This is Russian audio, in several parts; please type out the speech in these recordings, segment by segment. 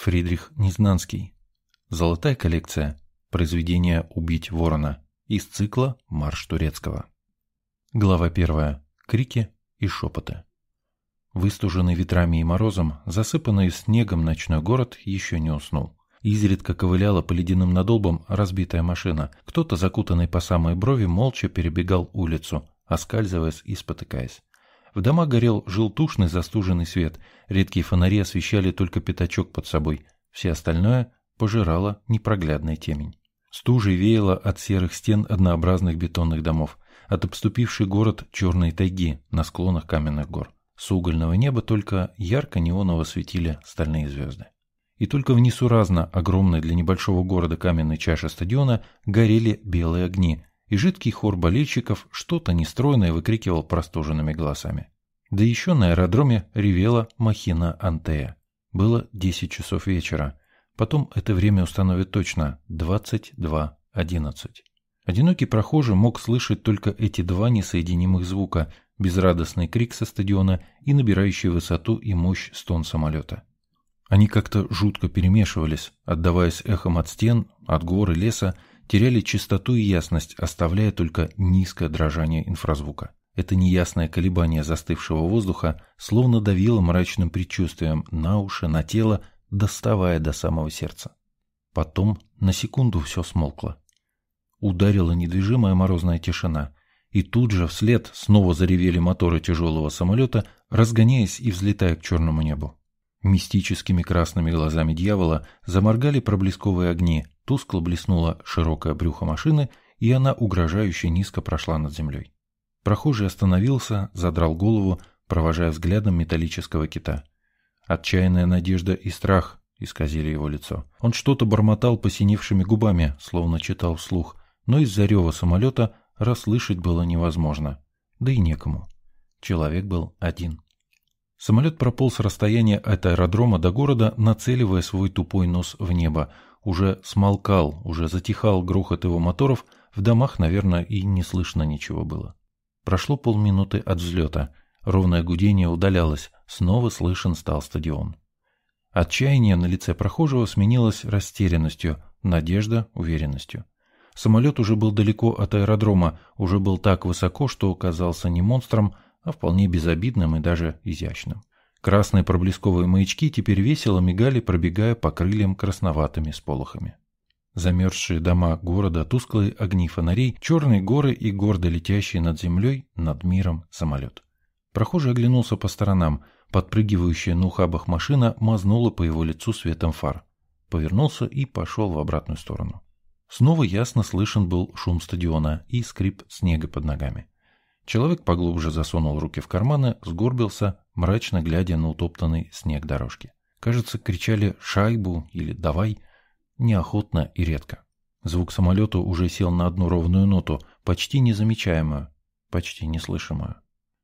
Фридрих Незнанский. Золотая коллекция. Произведение «Убить ворона» из цикла «Марш турецкого». Глава первая. Крики и шепоты. Выстуженный ветрами и морозом, засыпанный снегом ночной город еще не уснул. Изредка ковыляла по ледяным надолбам разбитая машина. Кто-то, закутанный по самой брови, молча перебегал улицу, оскальзываясь и спотыкаясь. В дома горел желтушный застуженный свет, редкие фонари освещали только пятачок под собой, все остальное пожирала непроглядная темень. Стужей веяло от серых стен однообразных бетонных домов, от обступившей город черной тайги на склонах каменных гор. С угольного неба только ярко-неоново светили стальные звезды. И только внизу разно огромной для небольшого города каменной чаши стадиона горели белые огни, и жидкий хор болельщиков что-то нестройное выкрикивал простуженными голосами. Да еще на аэродроме ревела махина Антея. Было 10 часов вечера. Потом это время установит точно – 22.11. Одинокий прохожий мог слышать только эти два несоединимых звука – безрадостный крик со стадиона и набирающий высоту и мощь стон самолета. Они как-то жутко перемешивались, отдаваясь эхом от стен, от гор и леса, теряли чистоту и ясность, оставляя только низкое дрожание инфразвука. Это неясное колебание застывшего воздуха словно давило мрачным предчувствием на уши, на тело, доставая до самого сердца. Потом на секунду все смолкло. Ударила недвижимая морозная тишина, и тут же вслед снова заревели моторы тяжелого самолета, разгоняясь и взлетая к черному небу. Мистическими красными глазами дьявола заморгали проблесковые огни, Тускло блеснула широкое брюхо машины, и она угрожающе низко прошла над землей. Прохожий остановился, задрал голову, провожая взглядом металлического кита. Отчаянная надежда и страх исказили его лицо. Он что-то бормотал посиневшими губами, словно читал вслух, но из-за рева самолета расслышать было невозможно. Да и некому. Человек был один. Самолет прополз расстояние от аэродрома до города, нацеливая свой тупой нос в небо, уже смолкал, уже затихал грохот его моторов, в домах, наверное, и не слышно ничего было. Прошло полминуты от взлета, ровное гудение удалялось, снова слышен стал стадион. Отчаяние на лице прохожего сменилось растерянностью, надежда – уверенностью. Самолет уже был далеко от аэродрома, уже был так высоко, что казался не монстром, а вполне безобидным и даже изящным. Красные проблесковые маячки теперь весело мигали, пробегая по крыльям красноватыми сполохами. Замерзшие дома города, тусклые огни фонарей, черные горы и гордо летящий над землей, над миром самолет. Прохожий оглянулся по сторонам. Подпрыгивающая на ухабах машина мазнула по его лицу светом фар. Повернулся и пошел в обратную сторону. Снова ясно слышен был шум стадиона и скрип снега под ногами. Человек поглубже засунул руки в карманы, сгорбился, мрачно глядя на утоптанный снег дорожки. Кажется, кричали «шайбу» или «давай» неохотно и редко. Звук самолета уже сел на одну ровную ноту, почти незамечаемую, почти неслышимую.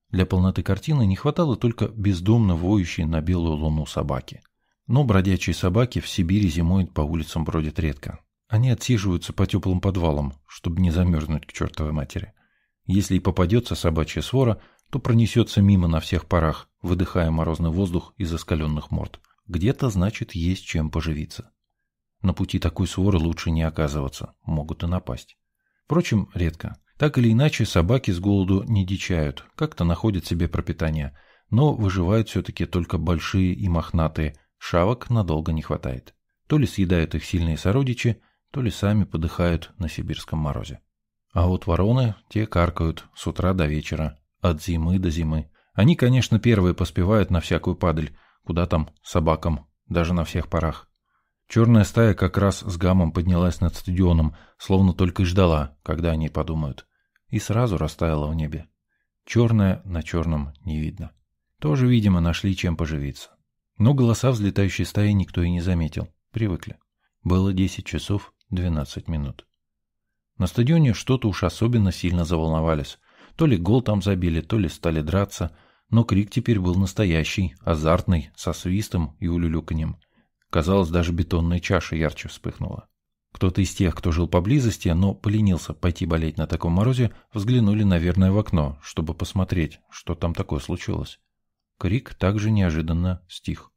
Для полноты картины не хватало только бездомно воющей на белую луну собаки. Но бродячие собаки в Сибири зимой по улицам бродят редко. Они отсиживаются по теплым подвалам, чтобы не замерзнуть к чертовой матери. Если и попадется собачья свора – то пронесется мимо на всех парах, выдыхая морозный воздух из оскаленных морд. Где-то, значит, есть чем поживиться. На пути такой своры лучше не оказываться, могут и напасть. Впрочем, редко. Так или иначе, собаки с голоду не дичают, как-то находят себе пропитание, но выживают все-таки только большие и мохнатые, шавок надолго не хватает. То ли съедают их сильные сородичи, то ли сами подыхают на сибирском морозе. А вот вороны, те каркают с утра до вечера, от зимы до зимы. Они, конечно, первые поспевают на всякую падаль, куда там, собакам, даже на всех парах. Черная стая как раз с гамом поднялась над стадионом, словно только и ждала, когда они подумают. И сразу растаяла в небе. Черное на черном не видно. Тоже, видимо, нашли чем поживиться. Но голоса взлетающей стаи никто и не заметил. Привыкли. Было 10 часов 12 минут. На стадионе что-то уж особенно сильно заволновались. То ли гол там забили, то ли стали драться, но крик теперь был настоящий, азартный, со свистом и улюлюканьем. Казалось, даже бетонная чаша ярче вспыхнула. Кто-то из тех, кто жил поблизости, но поленился пойти болеть на таком морозе, взглянули, наверное, в окно, чтобы посмотреть, что там такое случилось. Крик также неожиданно стих.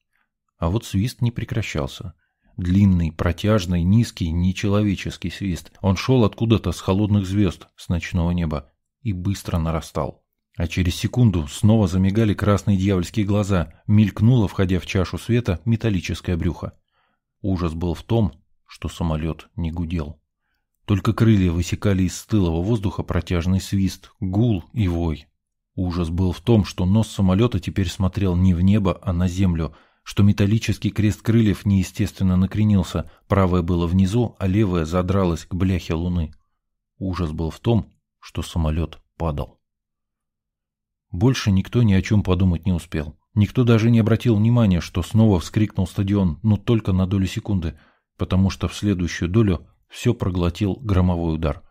А вот свист не прекращался. Длинный, протяжный, низкий, нечеловеческий свист. Он шел откуда-то с холодных звезд, с ночного неба и быстро нарастал. А через секунду снова замигали красные дьявольские глаза, мелькнуло, входя в чашу света, металлическое брюхо. Ужас был в том, что самолет не гудел. Только крылья высекали из стылого воздуха протяжный свист, гул и вой. Ужас был в том, что нос самолета теперь смотрел не в небо, а на землю, что металлический крест крыльев неестественно накренился, правое было внизу, а левое задралось к бляхе луны. Ужас был в том, что самолет падал. Больше никто ни о чем подумать не успел. Никто даже не обратил внимания, что снова вскрикнул стадион, но только на долю секунды, потому что в следующую долю все проглотил громовой удар.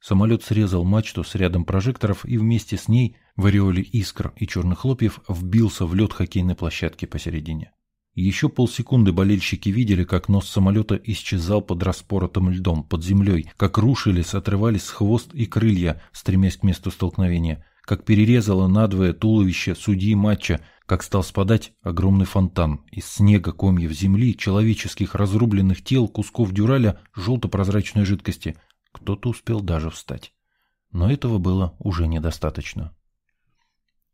Самолет срезал мачту с рядом прожекторов и вместе с ней в ореоле искр и черных хлопьев вбился в лед хоккейной площадки посередине. Еще полсекунды болельщики видели, как нос самолета исчезал под распоротым льдом, под землей, как рушились, отрывались хвост и крылья, стремясь к месту столкновения, как перерезало надвое туловище судьи матча, как стал спадать огромный фонтан. Из снега, комьев земли, человеческих разрубленных тел, кусков дюраля, желто-прозрачной жидкости. Кто-то успел даже встать. Но этого было уже недостаточно.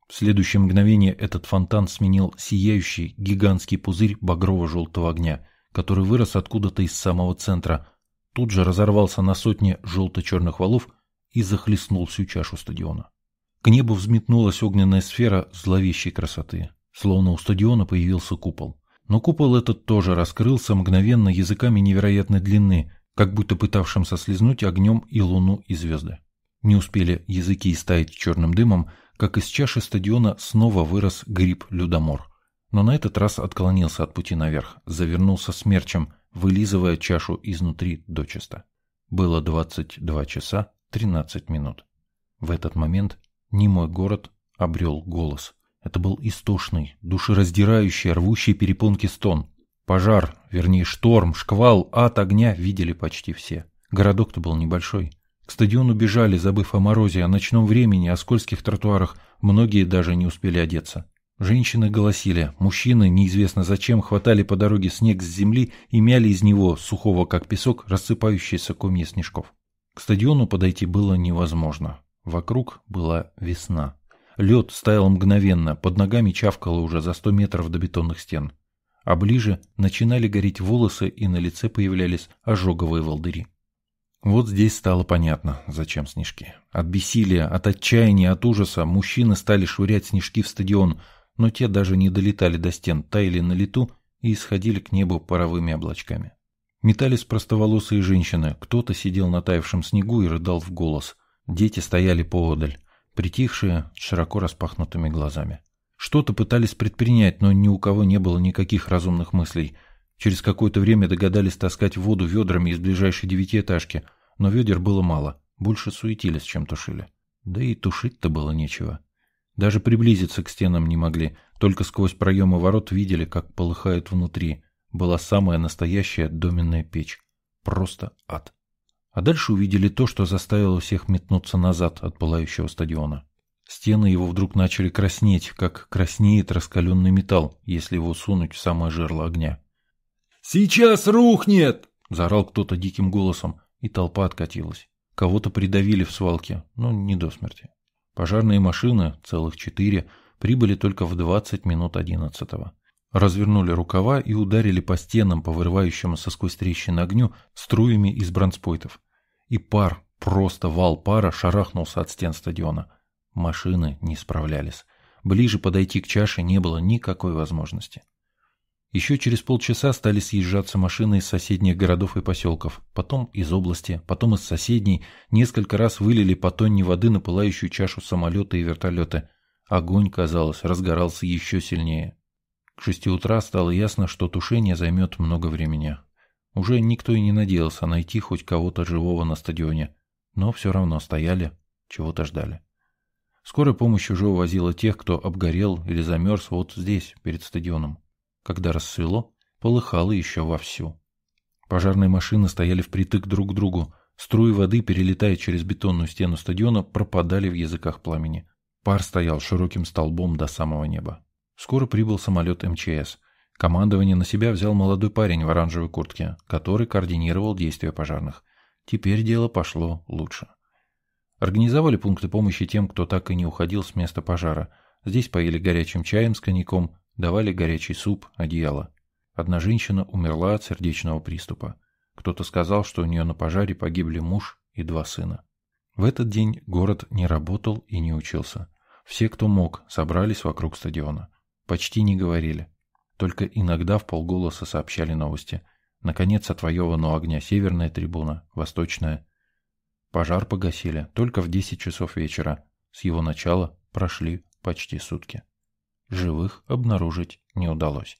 В следующее мгновение этот фонтан сменил сияющий гигантский пузырь багрово-желтого огня, который вырос откуда-то из самого центра, тут же разорвался на сотни желто-черных валов и захлестнул всю чашу стадиона. К небу взметнулась огненная сфера зловещей красоты, словно у стадиона появился купол. Но купол этот тоже раскрылся мгновенно языками невероятной длины, как будто пытавшимся слезнуть огнем и луну и звезды. Не успели языки истаять черным дымом, как из чаши стадиона снова вырос гриб-людомор. Но на этот раз отклонился от пути наверх, завернулся смерчем, вылизывая чашу изнутри дочисто. Было 22 часа 13 минут. В этот момент немой город обрел голос. Это был истошный, душераздирающий, рвущий перепонки стон. Пожар, вернее шторм, шквал, ад огня видели почти все. Городок-то был небольшой, к стадиону бежали, забыв о морозе, о ночном времени, о скользких тротуарах. Многие даже не успели одеться. Женщины голосили, мужчины, неизвестно зачем, хватали по дороге снег с земли и мяли из него, сухого как песок, рассыпающиеся комья снежков. К стадиону подойти было невозможно. Вокруг была весна. Лед стоял мгновенно, под ногами чавкало уже за сто метров до бетонных стен. А ближе начинали гореть волосы и на лице появлялись ожоговые волдыри. Вот здесь стало понятно, зачем снежки. От бессилия, от отчаяния, от ужаса мужчины стали швырять снежки в стадион, но те даже не долетали до стен, таяли на лету и исходили к небу паровыми облачками. Метались простоволосые женщины, кто-то сидел на таявшем снегу и рыдал в голос. Дети стояли поодаль, притихшие, широко распахнутыми глазами. Что-то пытались предпринять, но ни у кого не было никаких разумных мыслей – Через какое-то время догадались таскать воду ведрами из ближайшей девятиэтажки, но ведер было мало, больше суетились, чем тушили. Да и тушить-то было нечего. Даже приблизиться к стенам не могли, только сквозь проемы ворот видели, как полыхает внутри. Была самая настоящая доменная печь. Просто ад. А дальше увидели то, что заставило всех метнуться назад от пылающего стадиона. Стены его вдруг начали краснеть, как краснеет раскаленный металл, если его сунуть в самое жерло огня. «Сейчас рухнет!» – заорал кто-то диким голосом, и толпа откатилась. Кого-то придавили в свалке, но не до смерти. Пожарные машины, целых четыре, прибыли только в 20 минут одиннадцатого. Развернули рукава и ударили по стенам, по со сквозь трещин огню, струями из бронспойтов. И пар, просто вал пара шарахнулся от стен стадиона. Машины не справлялись. Ближе подойти к чаше не было никакой возможности. Еще через полчаса стали съезжаться машины из соседних городов и поселков, потом из области, потом из соседней, несколько раз вылили по тонне воды на пылающую чашу самолета и вертолеты. Огонь, казалось, разгорался еще сильнее. К шести утра стало ясно, что тушение займет много времени. Уже никто и не надеялся найти хоть кого-то живого на стадионе, но все равно стояли, чего-то ждали. Скорая помощь уже увозила тех, кто обгорел или замерз вот здесь, перед стадионом когда рассвело, полыхало еще вовсю. Пожарные машины стояли впритык друг к другу, струи воды, перелетая через бетонную стену стадиона, пропадали в языках пламени. Пар стоял широким столбом до самого неба. Скоро прибыл самолет МЧС. Командование на себя взял молодой парень в оранжевой куртке, который координировал действия пожарных. Теперь дело пошло лучше. Организовали пункты помощи тем, кто так и не уходил с места пожара. Здесь поели горячим чаем с коньяком, Давали горячий суп, одеяло. Одна женщина умерла от сердечного приступа. Кто-то сказал, что у нее на пожаре погибли муж и два сына. В этот день город не работал и не учился. Все, кто мог, собрались вокруг стадиона. Почти не говорили. Только иногда в полголоса сообщали новости. Наконец отвоевана у огня северная трибуна, восточная. Пожар погасили только в 10 часов вечера. С его начала прошли почти сутки живых обнаружить не удалось.